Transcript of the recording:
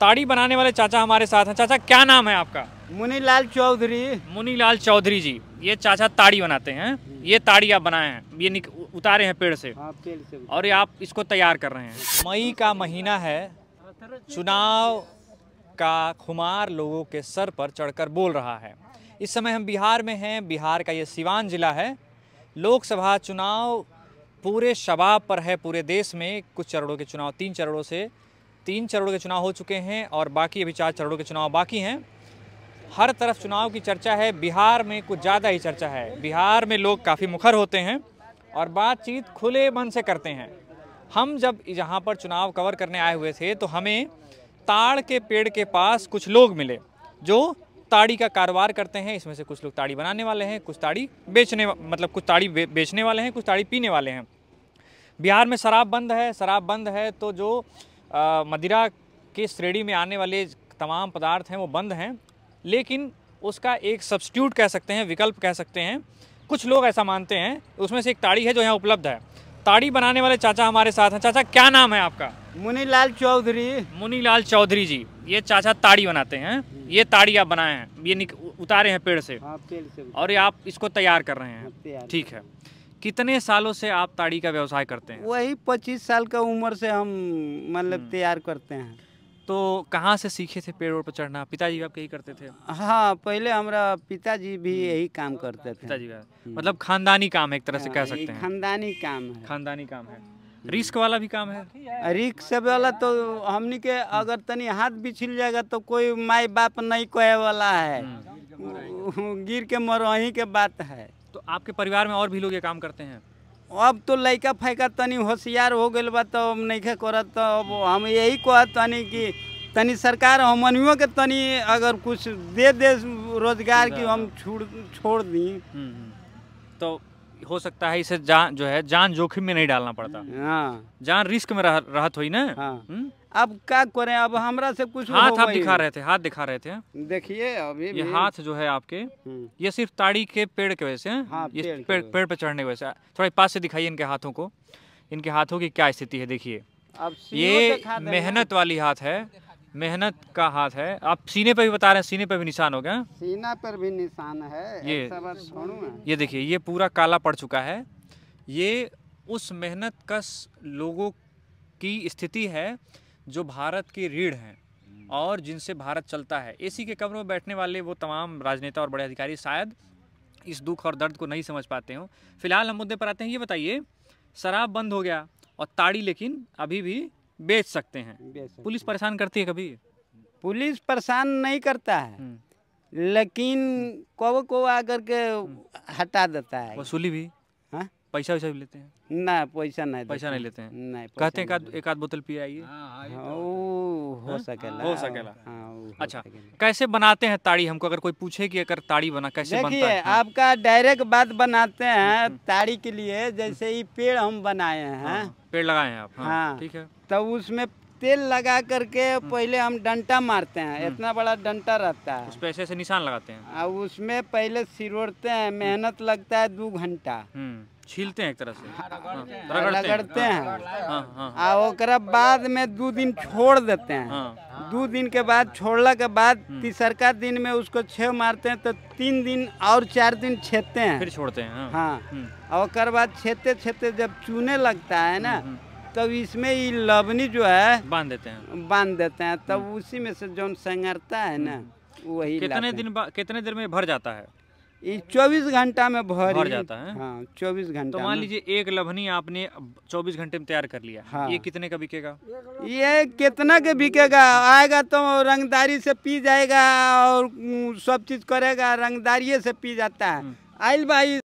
ताड़ी बनाने वाले चाचा हमारे साथ हैं चाचा क्या नाम है आपका मुनीलाल चौधरी मुनीलाल चौधरी जी ये चाचा ताड़ी बनाते हैं ये ताड़ी आप बनाए हैं ये निक, उतारे हैं पेड़ से हाँ, पेड़ से और ये आप इसको तैयार कर रहे हैं मई का महीना है चुनाव का खुमार लोगों के सर पर चढ़कर बोल रहा है इस समय हम बिहार में हैं बिहार का ये सिवान जिला है लोकसभा चुनाव पूरे शबाब पर है पूरे देश में कुछ चरणों के चुनाव तीन चरणों से तीन चरणों के चुनाव हो चुके हैं और बाकी अभी चार चरणों के चुनाव बाकी हैं हर तरफ चुनाव की चर्चा है बिहार में कुछ ज़्यादा ही चर्चा है बिहार में लोग काफ़ी मुखर होते हैं और बातचीत खुले मन से करते हैं हम जब यहाँ पर चुनाव कवर करने आए हुए थे तो हमें ताड़ के पेड़ के पास कुछ लोग मिले जो ताड़ी का कारोबार करते हैं इसमें से कुछ लोग ताड़ी बनाने वाले हैं कुछ ताड़ी बेचने मतलब कुछ ताड़ी बेचने वाले हैं कुछ ताड़ी पीने वाले हैं बिहार में शराब बंद है शराब बंद है तो जो मदिरा के श्रेणी में आने वाले तमाम पदार्थ हैं वो बंद हैं लेकिन उसका एक सब्सिट्यूट कह सकते हैं विकल्प कह सकते हैं कुछ लोग ऐसा मानते हैं उसमें से एक ताड़ी है जो यहाँ उपलब्ध है ताड़ी बनाने वाले चाचा हमारे साथ हैं चाचा क्या नाम है आपका मुनीलाल चौधरी मुनीलाल चौधरी जी ये चाचा ताड़ी बनाते हैं ये ताड़ी आप बनाए हैं ये उतारे हैं पेड़ से, हाँ, पेड़ से और ये आप इसको तैयार कर रहे हैं हाँ, ठीक है कितने सालों से आप ताड़ी का व्यवसाय करते हैं वही पच्चीस साल का उम्र से हम मतलब हम्म। तैयार करते हैं तो कहाँ से सीखे थे पेड़ पर चढ़ना पिताजी आप यही करते थे हाँ पहले हमारा पिताजी भी हम्म। यही काम करते थे पिताजी हम्म। मतलब खानदानी काम है एक तरह से कह हाँ, सकते हैं खानदानी काम है खानदानी काम है रिस्क वाला भी काम है रिस्क वाला तो हमने के अगर तनी हाथ भी छिल जाएगा तो कोई माई बाप नहीं कहे वाला है गिर के मर के बात है तो आपके परिवार में और भी लोग ये काम करते हैं अब तो लड़का फैका तनी होशियार हो गए बा तो अब नहीं कर तो हम यही कह तनी कि तनी सरकार हमनियों के तनी अगर कुछ दे दे रोजगार की हम छोड़ छोड़ दी हम्म, हम्म। तो हो सकता है इसे जान जो है जान जोखिम में नहीं डालना पड़ता हाँ जान रिस्क में रह, रहत हुई ना हाँ। हम्म। अब क्या करें अब हमरा से कुछ हाथ आप दिखा रहे थे हाथ दिखा रहे थे हाँ? देखिए अभी ये हाथ जो है आपके हम्म। ये सिर्फ ताड़ी के पेड़ के वजह से हाँ? हाँ, ये पेड़ पे चढ़ने की वजह से थोड़ा पास से दिखाइए इनके हाथों को इनके हाथों की क्या स्थिति है देखिए ये मेहनत वाली हाथ है मेहनत का हाथ है आप सीने पर भी बता रहे हैं सीने पर भी निशान हो गया सीना पर भी निशान है ये ये देखिए ये पूरा काला पड़ चुका है ये उस मेहनत का लोगों की स्थिति है जो भारत की रीढ़ हैं हम्म। और जिनसे भारत चलता है एसी के कमरों में बैठने वाले वो तमाम राजनेता और बड़े अधिकारी शायद इस दुख और दर्द को नहीं समझ पाते हों फिलहाल हम मुद्दे पर आते हैं ये बताइए शराब बंद हो गया और ताड़ी लेकिन अभी भी बेच सकते हैं पुलिस परेशान करती है कभी पुलिस परेशान नहीं करता है हम्म। लेकिन को को आकर के हम्म। हटा देता है वसूली भी पैसा वैसा भी लेते हैं ना पैसा नहीं पैसा नहीं लेते हैं नहीं कहते हैं एक आध बोतल पी आइए हाँ, हाँ, तो हाँ, हो सकेला हो सकेला अच्छा कैसे बनाते हैं ताड़ी हमको अगर कोई पूछे कि अगर ताड़ी बना कैसे बनता है आपका डायरेक्ट बात बनाते हैं हम्म, हम्म। ताड़ी के लिए जैसे ये पेड़ हम बनाए हैं पेड़ लगाए हैं आप ठीक है तो उसमें तेल लगा करके पहले हम डंटा मारते हैं हम्म। इतना बड़ा डंटा रहता है उस पैसे से निशान लगाते हैं अब उसमें पहले सिरोड़ते हैं मेहनत लगता है दो घंटा हम्म, छीलते हैं एक तरह से हाँ, हाँ, रगड़ते हैं और हाँ, बाद में दो दिन छोड़ देते हैं दो दिन के बाद छोड़ला के बाद हम्म। तीसरका दिन में उसको छे मारते हैं तो तीन दिन और चार दिन छेदते हैं फिर छोड़ते हैं हाँ और बाद छेते छेते जब चूने लगता है ना तब इसमें ये लवनी जो है बांध देते हैं बांध देते हैं तब हम्म। उसी में से जो संगरता है ना हम्म। वही कितने दिन कितने देर में भर जाता है ये चौबीस घंटा में भर, भर जाता है हाँ, चौबीस घंटा तो मान लीजिए एक लभनी आपने चौबीस घंटे में तैयार कर लिया हाँ, ये कितने का बिकेगा ये कितना का बिकेगा आएगा तो रंगदारी से पी जाएगा और सब चीज करेगा रंगदारी से पी जाता है हम्म। आयल भाई